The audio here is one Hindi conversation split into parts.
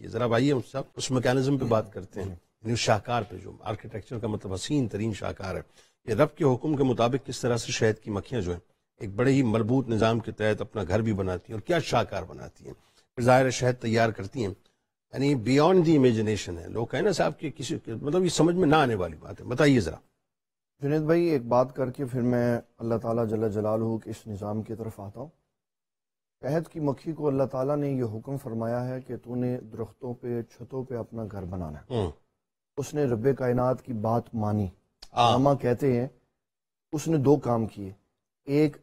की है जरा आइए साहब उस मैकेनिज्म पे बात करते हैं यानी शाहकार पे जो आर्किटेक्चर का मतलब हसीन तरीन शाहकार है ये रब के हुक्म के मुताबिक किस तरह से शहद की मक्खियाँ जो हैं एक बड़े ही मरबूत निज़ाम के तहत अपना घर भी बनाती हैं और क्या शाहकार बनाती हैं फिर ज़ाहिर शहद तैयार करती हैं यानी बियॉन्ड दी इमेजिनेशन है लोग कहें ना साहब कि किसी मतलब ये समझ में ना आने वाली बात है बताइए ज़रा जुनेद भाई एक बात करके फिर मैं अल्लाह ताला जला जलाल के इस निज़ाम की तरफ आता हूँ कहद की मक्खी को अल्लाह ताला ने यह हुक्म फरमाया है कि तूने दरख्तों पे छतों पे अपना घर बनाना है हम्म। उसने रब कायनात की बात मानी आमा हाँ। कहते हैं उसने दो काम किए एक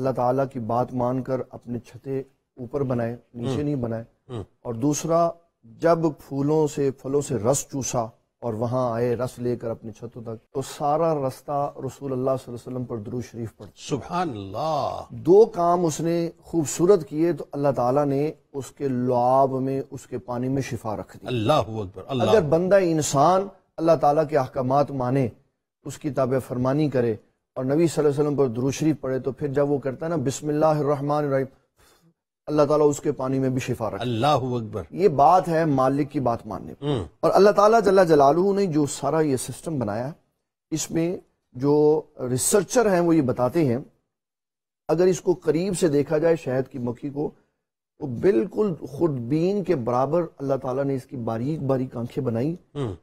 अल्लाह ताला की बात मानकर अपने छते ऊपर बनाए नीचे हम्म। नहीं बनाए हम्म। और दूसरा जब फूलों से फलों से रस चूसा और वहाँ आए रस लेकर अपनी छतों तक तो सारा रास्ता रसूल अल्लाह वसल्लम पर दरू शरीफ पढ़ सुबह दो काम उसने खूबसूरत किए तो अल्लाह ताला ने उसके लुआब में उसके पानी में शिफा रख दी अल्लाह अल्लाह अगर बंदा इंसान अल्लाह ताला के अहकाम माने उसकी ताब फरमानी करे और नबी वसल्लम पर दरू शरीफ पढ़े तो फिर जब वो करता है ना बिसमिल्लर अल्लाह ताला उसके पानी में भी शिफा रखे अल्लाह अकबर ये बात है मालिक की बात मानने हम्म। और अल्लाह ताला जल्ला जलालू ने जो सारा ये सिस्टम बनाया इसमें जो रिसर्चर हैं वो ये बताते हैं अगर इसको करीब से देखा जाए शहद की मक्खी को तो बिल्कुल खुदबीन के बराबर अल्लाह ताला ने इसकी बारीक बारीक आंखें बनाई हम्म।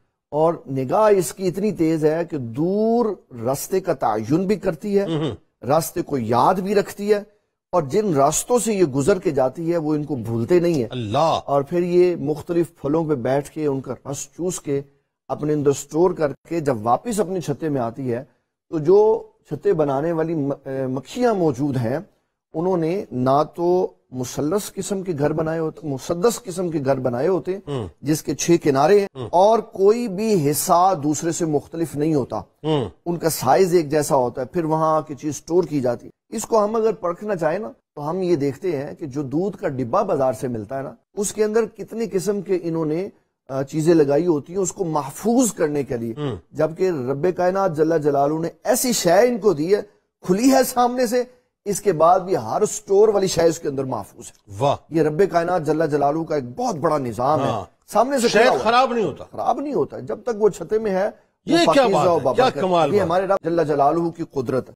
और निगाह इसकी इतनी तेज है कि दूर रास्ते का तयन भी करती है हम्म। रास्ते को याद भी रखती है और जिन रास्तों से ये गुजर के जाती है वो इनको भूलते नहीं है अल्लाह और फिर ये मुख्तलिफ फलों पे बैठ के उनका रस चूस के अपने अंदर स्टोर करके जब वापस अपने छते में आती है तो जो छते बनाने वाली मक्खियां मौजूद हैं उन्होंने ना तो मुसलस किस्म के घर बनाए होते मुसदस किस्म के घर बनाए होते हम्म। जिसके छह किनारे हैं हम्म। और कोई भी हिस्सा दूसरे से मुख्तलिफ नहीं होता हम्म। उनका साइज एक जैसा होता है फिर वहां की चीज स्टोर की जाती है इसको हम अगर परखना चाहें ना तो हम ये देखते हैं कि जो दूध का डिब्बा बाजार से मिलता है ना उसके अंदर कितने किस्म के इन्होंने चीजें लगाई होती हैं उसको महफूज करने के लिए हम्म। जबकि रब कायनात जल्ला जलालू ने ऐसी शय इनको दी है खुली है सामने से इसके बाद भी हर स्टोर वाली शय उसके अंदर महफूज है वाह ये रब कायनात जल्ला जलालू का एक बहुत बड़ा निजाम है हाँ। सामने से खराब नहीं होता खराब नहीं होता जब तक वो छते में है ये क्या बात है, क्या कमाल ये हमारे जला जल्ला जलालू की कुदरत